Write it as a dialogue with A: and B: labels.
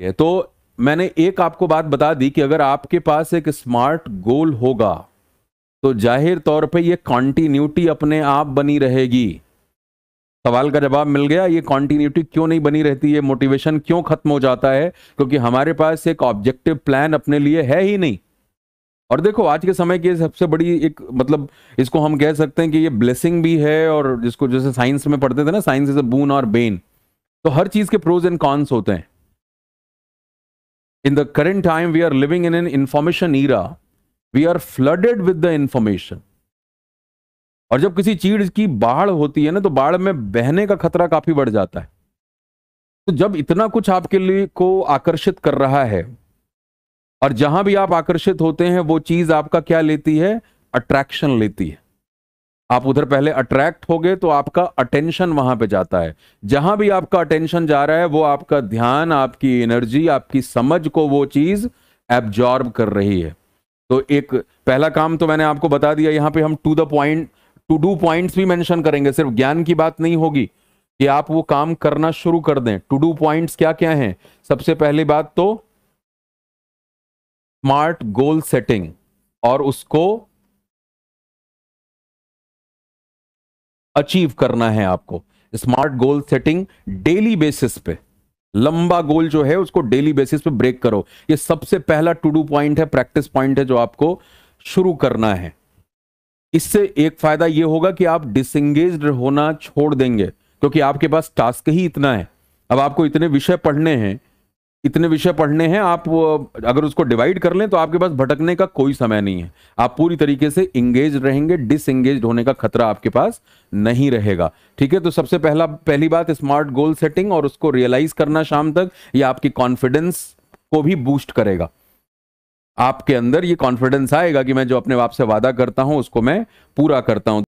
A: तो मैंने एक आपको बात बता दी कि अगर आपके पास एक स्मार्ट गोल होगा तो जाहिर तौर पे ये कॉन्टीन्यूटी अपने आप बनी रहेगी सवाल का जवाब मिल गया ये कॉन्टीन्यूटी क्यों नहीं बनी रहती है मोटिवेशन क्यों खत्म हो जाता है क्योंकि हमारे पास एक ऑब्जेक्टिव प्लान अपने लिए है ही नहीं और देखो आज के समय की सबसे बड़ी एक मतलब इसको हम कह सकते हैं कि ये ब्लेसिंग भी है और जिसको जैसे साइंस में पढ़ते थे ना साइंस इज अ बून और बेन तो हर चीज के प्रोज एंड कॉन्स होते हैं in the current time we are living in an information era we are flooded with the information और जब किसी चीज की बाढ़ होती है ना तो बाढ़ में बहने का खतरा काफी बढ़ जाता है तो जब इतना कुछ आपके लिए को आकर्षित कर रहा है और जहां भी आप आकर्षित होते हैं वो चीज आपका क्या लेती है अट्रैक्शन लेती है आप उधर पहले अट्रैक्ट हो गए तो आपका अटेंशन वहां पे जाता है जहां भी आपका अटेंशन जा रहा है वो आपका ध्यान आपकी एनर्जी आपकी समझ को वो चीज एब्जॉर्ब कर रही है तो एक पहला काम तो मैंने आपको बता दिया यहां पे हम to the point to do points भी मेंशन करेंगे सिर्फ ज्ञान की बात नहीं होगी कि आप वो काम करना शुरू कर दें टू डू पॉइंट्स क्या क्या हैं सबसे पहली बात तो स्मार्ट गोल सेटिंग और उसको अचीव करना है आपको smart goal setting daily basis पे लंबा गोल जो है उसको डेली बेसिस पे ब्रेक करो ये सबसे पहला टू डू पॉइंट है प्रैक्टिस पॉइंट है जो आपको शुरू करना है इससे एक फायदा ये होगा कि आप डिसंगेज होना छोड़ देंगे क्योंकि आपके पास टास्क ही इतना है अब आपको इतने विषय पढ़ने हैं इतने विषय पढ़ने हैं आप अगर उसको डिवाइड कर लें तो आपके पास भटकने का कोई समय नहीं है आप पूरी तरीके से इंगेज रहेंगे डिस एंगेज होने का खतरा आपके पास नहीं रहेगा ठीक है तो सबसे पहला पहली बात स्मार्ट गोल सेटिंग और उसको रियलाइज करना शाम तक ये आपकी कॉन्फिडेंस को भी बूस्ट करेगा आपके अंदर ये कॉन्फिडेंस आएगा कि मैं जो अपने आप से वादा करता हूं उसको मैं पूरा करता हूं